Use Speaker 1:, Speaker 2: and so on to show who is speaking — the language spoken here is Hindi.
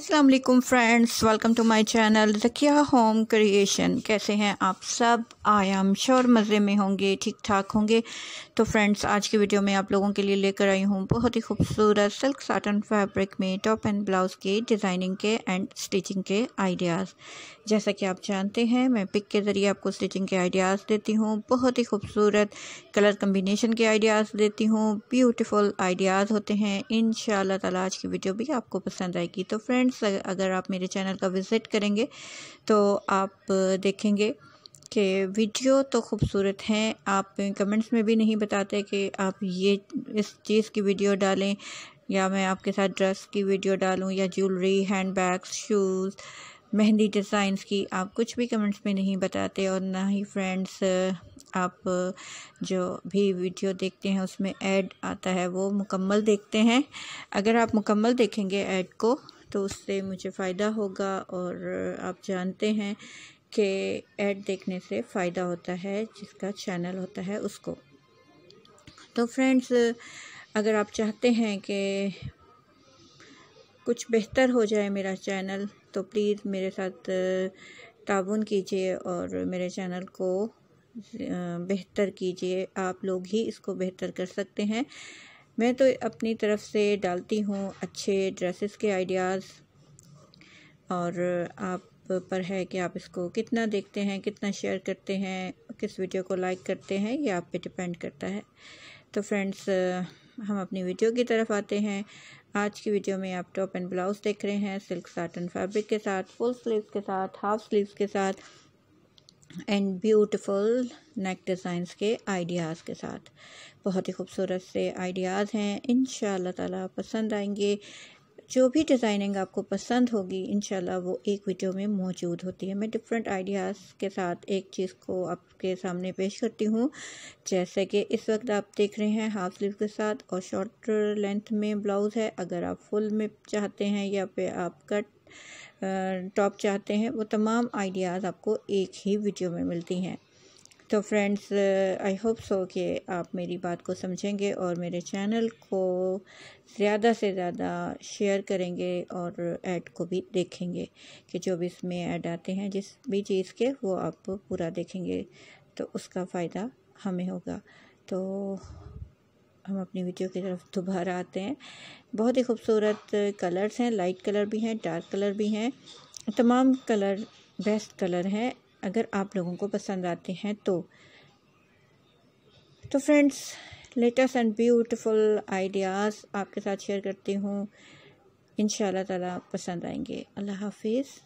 Speaker 1: अस्सलाम वालेकुम friends welcome to my channel Rakhiya home creation कैसे हैं आप सब आई एम श्योर मज़े में होंगे ठीक ठाक होंगे तो फ्रेंड्स आज की वीडियो में आप लोगों के लिए लेकर आई हूँ बहुत ही खूबसूरत सिल्क साटन फैब्रिक में टॉप एंड ब्लाउज़ के डिज़ाइनिंग के एंड स्टिचिंग के आइडियाज़ जैसा कि आप जानते हैं मैं पिक के ज़रिए आपको स्टिचिंग के आइडियाज़ देती हूँ बहुत ही खूबसूरत कलर कम्बिनेशन के आइडियाज़ देती हूँ ब्यूटिफुल आइडियाज़ होते हैं इन ताला आज की वीडियो भी आपको पसंद आएगी तो फ्रेंड्स फ्रेंड्स अगर आप मेरे चैनल का विज़िट करेंगे तो आप देखेंगे कि वीडियो तो खूबसूरत हैं आप कमेंट्स में भी नहीं बताते कि आप ये इस चीज़ की वीडियो डालें या मैं आपके साथ ड्रेस की वीडियो डालूं या jewellery hand bags shoes mehndi designs की आप कुछ भी कमेंट्स में नहीं बताते और ना ही फ्रेंड्स आप जो भी वीडियो देखते हैं उसमें ऐड आता है वो मुकम्मल देखते हैं अगर आप मुकम्मल देखेंगे ऐड को तो उससे मुझे फ़ायदा होगा और आप जानते हैं कि ऐड देखने से फ़ायदा होता है जिसका चैनल होता है उसको तो फ्रेंड्स अगर आप चाहते हैं कि कुछ बेहतर हो जाए मेरा चैनल तो प्लीज़ मेरे साथ ताउन कीजिए और मेरे चैनल को बेहतर कीजिए आप लोग ही इसको बेहतर कर सकते हैं मैं तो अपनी तरफ से डालती हूँ अच्छे ड्रेसेस के आइडियाज़ और आप पर है कि आप इसको कितना देखते हैं कितना शेयर करते हैं किस वीडियो को लाइक करते हैं ये आप पे डिपेंड करता है तो फ्रेंड्स हम अपनी वीडियो की तरफ आते हैं आज की वीडियो में आप टॉप एंड ब्लाउज़ देख रहे हैं सिल्क साटन फैब्रिक के साथ फुल स्लीव्स के साथ हाफ स्लीव्स के साथ एंड ब्यूटिफुल नेक डिज़ाइंस के आइडियाज़ के साथ बहुत ही खूबसूरत से आइडियाज़ हैं इन ताला पसंद आएंगे जो भी डिज़ाइनिंग आपको पसंद होगी इन वो एक वीडियो में मौजूद होती है मैं डिफरेंट आइडियाज़ के साथ एक चीज़ को आपके सामने पेश करती हूँ जैसे कि इस वक्त आप देख रहे हैं हाफ स्लीव के साथ और शॉर्ट लेंथ में ब्लाउज़ है अगर आप फुल में चाहते हैं या पे आप कट टॉप चाहते हैं वो तमाम आइडियाज़ आपको एक ही वीडियो में मिलती हैं तो फ्रेंड्स आई होप सो कि आप मेरी बात को समझेंगे और मेरे चैनल को ज़्यादा से ज़्यादा शेयर करेंगे और ऐड को भी देखेंगे कि जो भी इसमें ऐड आते हैं जिस भी चीज़ के वो आप पूरा देखेंगे तो उसका फ़ायदा हमें होगा तो हम अपनी वीडियो की तरफ दोबारा आते हैं बहुत ही खूबसूरत कलर्स हैं लाइट कलर भी हैं डार्क कलर भी हैं तमाम कलर बेस्ट कलर हैं अगर आप लोगों को पसंद आते हैं तो तो friends latest and beautiful ideas आपके साथ शेयर करती हूँ इन ताला पसंद आएंगे अल्लाह हाफिज़